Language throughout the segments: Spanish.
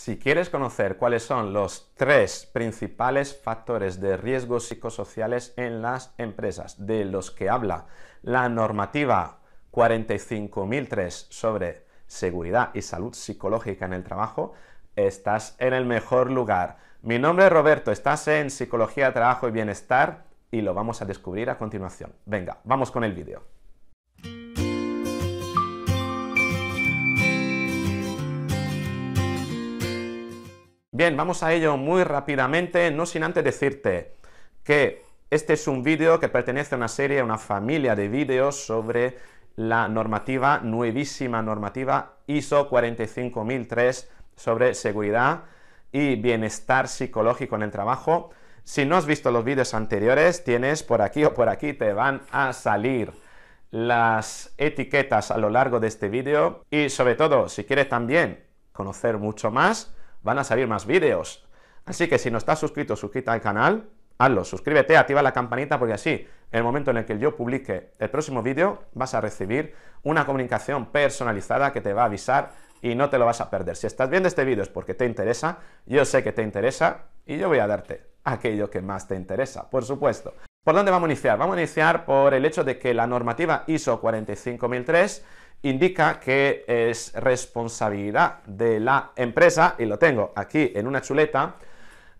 Si quieres conocer cuáles son los tres principales factores de riesgo psicosociales en las empresas, de los que habla la normativa 45003 sobre seguridad y salud psicológica en el trabajo, estás en el mejor lugar. Mi nombre es Roberto, estás en Psicología, Trabajo y Bienestar y lo vamos a descubrir a continuación. Venga, vamos con el vídeo. Bien, vamos a ello muy rápidamente, no sin antes decirte que este es un vídeo que pertenece a una serie, a una familia de vídeos sobre la normativa, nuevísima normativa ISO 45003 sobre seguridad y bienestar psicológico en el trabajo. Si no has visto los vídeos anteriores, tienes por aquí o por aquí, te van a salir las etiquetas a lo largo de este vídeo y sobre todo, si quieres también conocer mucho más, van a salir más vídeos. Así que si no estás suscrito, suscríbete al canal, hazlo, suscríbete, activa la campanita porque así, en el momento en el que yo publique el próximo vídeo, vas a recibir una comunicación personalizada que te va a avisar y no te lo vas a perder. Si estás viendo este vídeo es porque te interesa, yo sé que te interesa y yo voy a darte aquello que más te interesa, por supuesto. ¿Por dónde vamos a iniciar? Vamos a iniciar por el hecho de que la normativa ISO 45003 indica que es responsabilidad de la empresa, y lo tengo aquí en una chuleta,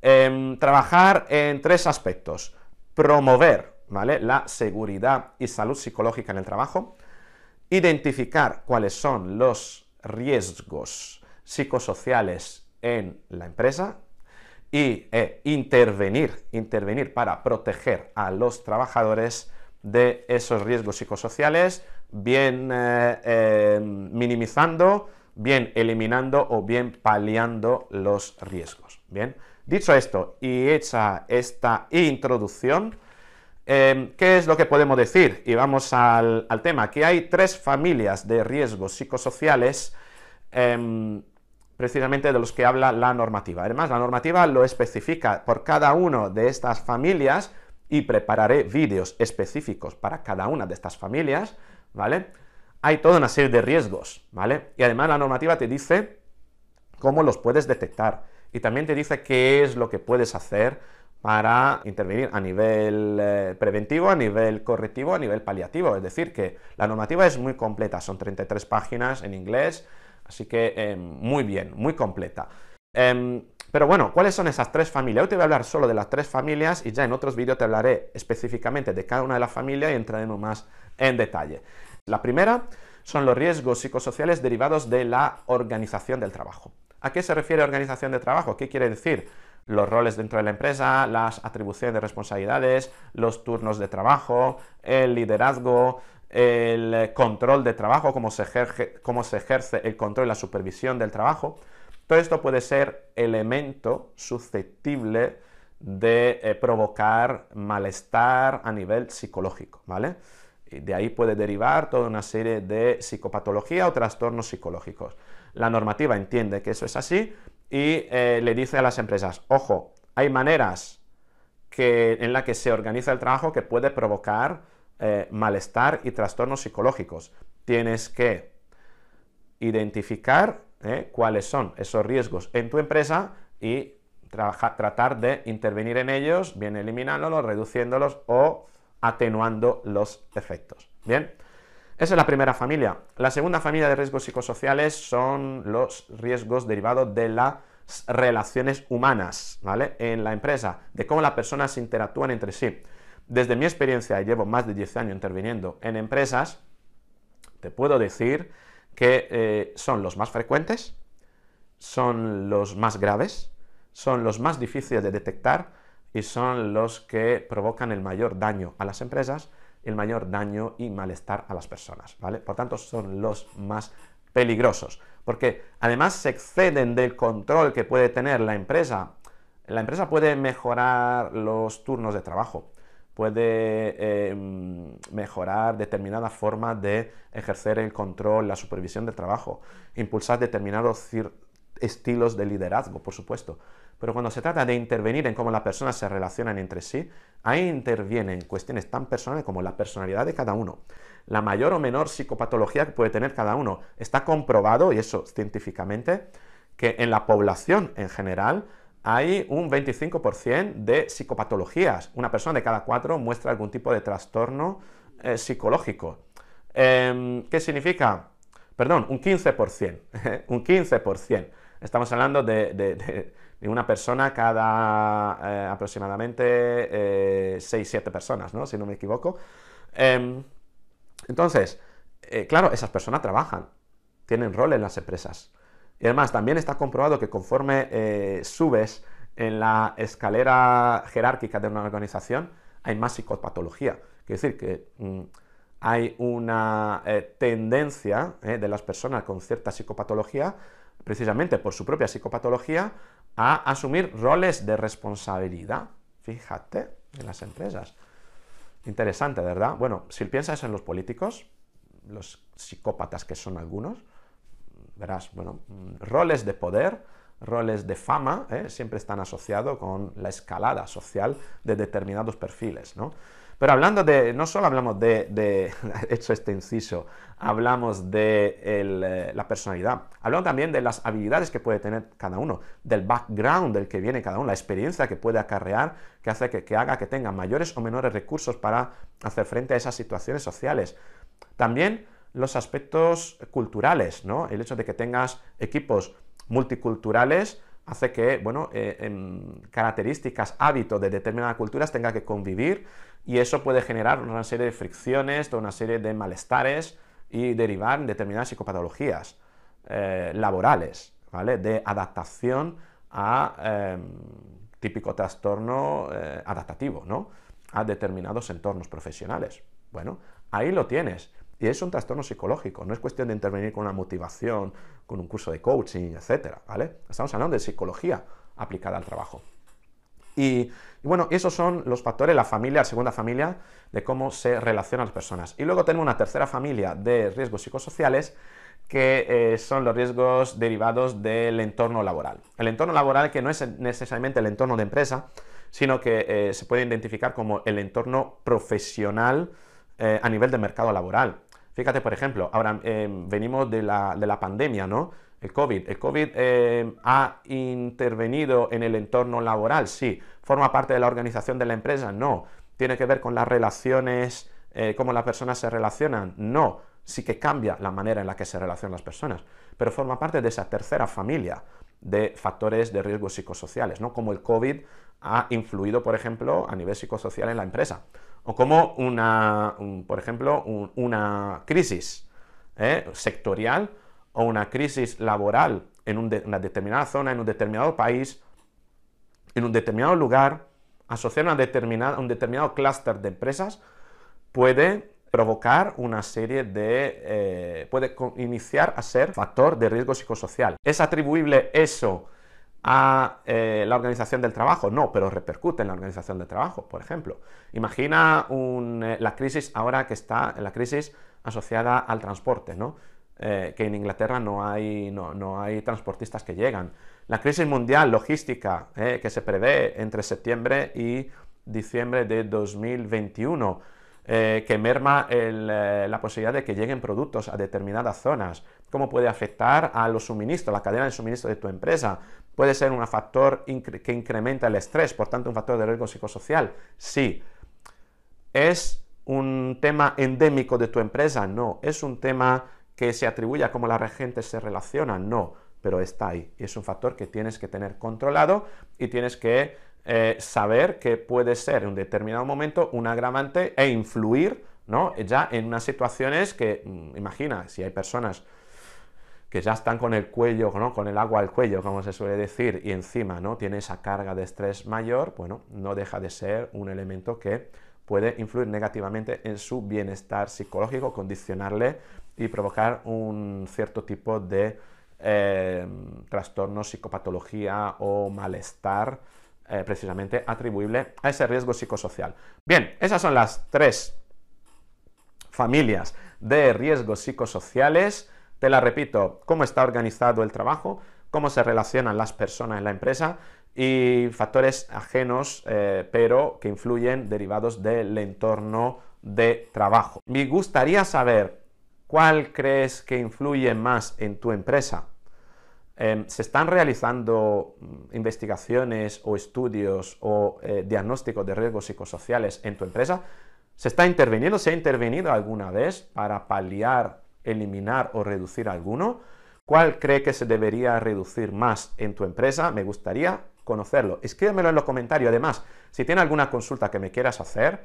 em, trabajar en tres aspectos. Promover la seguridad y salud psicológica en el trabajo, identificar cuáles son los riesgos psicosociales en la empresa y eh, intervenir, intervenir para proteger a los trabajadores de esos riesgos psicosociales bien eh, eh, minimizando, bien eliminando o bien paliando los riesgos. Bien, dicho esto y hecha esta introducción, eh, ¿qué es lo que podemos decir? Y vamos al, tema. que hay tres familias de riesgos psicosociales precisamente de los que habla la normativa. Además, la normativa lo especifica por cada una de estas familias y prepararé vídeos específicos para cada una de estas familias ¿vale? Hay toda una serie de riesgos, ¿vale? Y además la normativa te dice cómo los puedes detectar y también te dice qué es lo que puedes hacer para intervenir a nivel eh, preventivo, a nivel correctivo, a nivel paliativo. Es decir, que la normativa es muy completa, son 33 páginas en inglés, así que eh, muy bien, muy completa. Em, pero bueno, ¿cuáles son esas tres familias? Hoy te voy a hablar solo de las tres familias y ya en otros vídeos te hablaré específicamente de cada una de las familias y entraremos más en detalle. La primera son los riesgos psicosociales derivados de la organización del trabajo. ¿A qué se refiere organización de trabajo? ¿Qué quiere decir? Los roles dentro de la empresa, las atribuciones de responsabilidades, los turnos de trabajo, el liderazgo, el control de trabajo, cómo se ejerce el control y la supervisión del trabajo. Todo esto puede ser elemento susceptible de eh, provocar malestar a nivel psicológico, ¿vale? Y de ahí puede derivar toda una serie de psicopatología o trastornos psicológicos. La normativa entiende que eso es así y eh, le dice a las empresas, ojo, hay maneras en las que se organiza el trabajo que puede provocar eh, malestar y trastornos psicológicos. Tienes que identificar ¿eh? cuáles son esos riesgos en tu empresa y tratar de intervenir en ellos, bien eliminándolos, reduciéndolos o atenuando los efectos. Bien, esa es la primera familia. La segunda familia de riesgos psicosociales son los riesgos derivados de las relaciones humanas, ¿vale? En la empresa, de cómo las personas interactúan entre sí. Desde mi experiencia, llevo más de 10 años interviniendo en empresas, te puedo decir que eh, son los más frecuentes, son los más graves, son los más difíciles de detectar y son los que provocan el mayor daño a las empresas, el mayor daño y malestar a las personas, ¿vale? Por tanto, son los más peligrosos, porque además se exceden del control que puede tener la empresa. La empresa puede mejorar los turnos de trabajo, puede eh, mejorar determinadas formas de ejercer el control, la supervisión del trabajo, impulsar determinados estilos de liderazgo, por supuesto. Pero cuando se trata de intervenir en cómo las personas se relacionan entre sí, ahí intervienen cuestiones tan personales como la personalidad de cada uno. La mayor o menor psicopatología que puede tener cada uno está comprobado, y eso científicamente, que en la población en general hay un 25% de psicopatologías. Una persona de cada cuatro muestra algún tipo de trastorno eh, psicológico. Em, ¿Qué significa? Perdón, un 15%. un 15%. Estamos hablando de, una persona cada eh, aproximadamente 6-7 eh, personas, ¿no? Si no me equivoco. Em, entonces, claro, esas personas trabajan, tienen rol en las empresas. Y además también está comprobado que conforme eh, subes en la escalera jerárquica de una organización, hay más psicopatología. Quiere decir que mm, hay una eh, tendencia eh, de las personas con cierta psicopatología, precisamente por su propia psicopatología, a asumir roles de responsabilidad. Fíjate en las empresas. Interesante, ¿verdad? Bueno, si piensas en los políticos, los psicópatas que son algunos, verás, bueno, roles de poder, roles de fama, ¿eh? siempre están asociados con la escalada social de determinados perfiles, ¿no? Pero hablando de, no solo hablamos de, de hecho este inciso, hablamos de eh, la personalidad, hablamos también de las habilidades que puede tener cada uno, del background del que viene cada uno, la experiencia que puede acarrear, que hace que, que haga que tenga mayores o menores recursos para hacer frente a esas situaciones sociales. También los aspectos culturales, El hecho de que tengas equipos multiculturales hace que, bueno, eh, em, características, hábitos de determinadas culturas tengan que convivir y eso puede generar una serie de fricciones, una serie de malestares y derivar en determinadas psicopatologías eh, laborales, ¿vale? De adaptación a em, típico trastorno eh, adaptativo, ¿no? A determinados entornos profesionales. Bueno, ahí lo tienes. Y es un trastorno psicológico, no es cuestión de intervenir con una motivación, con un curso de coaching, etcétera, ¿vale? Estamos hablando de psicología aplicada al trabajo. Y, bueno, esos son los factores, la familia, la segunda familia, de cómo se relacionan las personas. Y luego tenemos una tercera familia de riesgos psicosociales, que eh, son los riesgos derivados del entorno laboral. El entorno laboral que no es necesariamente el entorno de empresa, sino que eh, se puede identificar como el entorno profesional eh, a nivel de mercado laboral. Fíjate, por ejemplo, ahora eh, venimos de la, pandemia, ¿no? El COVID. ¿El COVID eh, ha intervenido en el entorno laboral? Sí. ¿Forma parte de la organización de la empresa? No. ¿Tiene que ver con las relaciones, eh, cómo las personas se relacionan? No. Sí que cambia la manera en la que se relacionan las personas, pero forma parte de esa tercera familia de factores de riesgo psicosociales, ¿no? Como el COVID ha influido, por ejemplo, a nivel psicosocial en la empresa. O como una, por ejemplo, una crisis ¿eh? sectorial o una crisis laboral en una determinada zona, en un determinado país, en un determinado lugar, asociada a un determinado clúster de empresas, puede provocar una serie de... Eh, puede iniciar a ser factor de riesgo psicosocial. ¿Es atribuible eso a eh, la organización del trabajo, no, pero repercute en la organización del trabajo, por ejemplo. Imagina eh, la crisis ahora que está, la crisis asociada al transporte, ¿no? Eh, que en Inglaterra no hay, no, hay transportistas que llegan. La crisis mundial logística que se prevé entre septiembre y diciembre de 2021, que merma la posibilidad de que lleguen productos a determinadas zonas cómo puede afectar a los suministros, la cadena de suministro de tu empresa, Puede ser un factor que incrementa el estrés, por tanto un factor de riesgo psicosocial. Sí. ¿Es un tema endémico de tu empresa? No. ¿Es un tema que se atribuye a cómo la regente se relaciona? No. Pero está ahí. Y es un factor que tienes que tener controlado y tienes que eh, saber que puede ser en un determinado momento un agravante e influir ¿no? ya en unas situaciones que, mm, imagina, si hay personas que ya están con el cuello, con el agua al cuello, como se suele decir, y encima no tiene esa carga de estrés mayor, bueno, no deja de ser un elemento que puede influir negativamente en su bienestar psicológico, condicionarle y provocar un cierto tipo de eh, trastorno, psicopatología o malestar eh, precisamente atribuible a ese riesgo psicosocial. Bien, esas son las tres familias de riesgos psicosociales te la repito, cómo está organizado el trabajo, cómo se relacionan las personas en la empresa y factores ajenos, eh, pero que influyen derivados del entorno de trabajo. Me gustaría saber cuál crees que influye más en tu empresa. Em, ¿Se están realizando mm, investigaciones o estudios o eh, diagnósticos de riesgos psicosociales en tu empresa? ¿Se está interviniendo? ¿Se ha intervenido alguna vez para paliar eliminar o reducir alguno? ¿Cuál cree que se debería reducir más en tu empresa? Me gustaría conocerlo. Escríbemelo en los comentarios. Además, si tiene alguna consulta que me quieras hacer,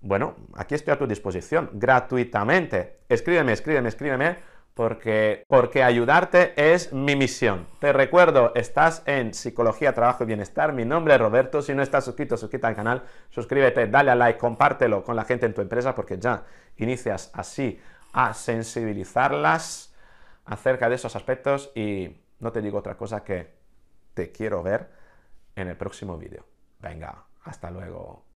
bueno, aquí estoy a tu disposición gratuitamente. Escríbeme, escríbeme, escríbeme, porque, porque ayudarte es mi misión. Te recuerdo, estás en Psicología, Trabajo y Bienestar. Mi nombre es Roberto. Si no estás suscrito, suscríbete al canal, suscríbete, dale a like, compártelo con la gente en tu empresa, porque ya inicias así a sensibilizarlas acerca de esos aspectos y no te digo otra cosa que te quiero ver en el próximo vídeo. Venga, hasta luego.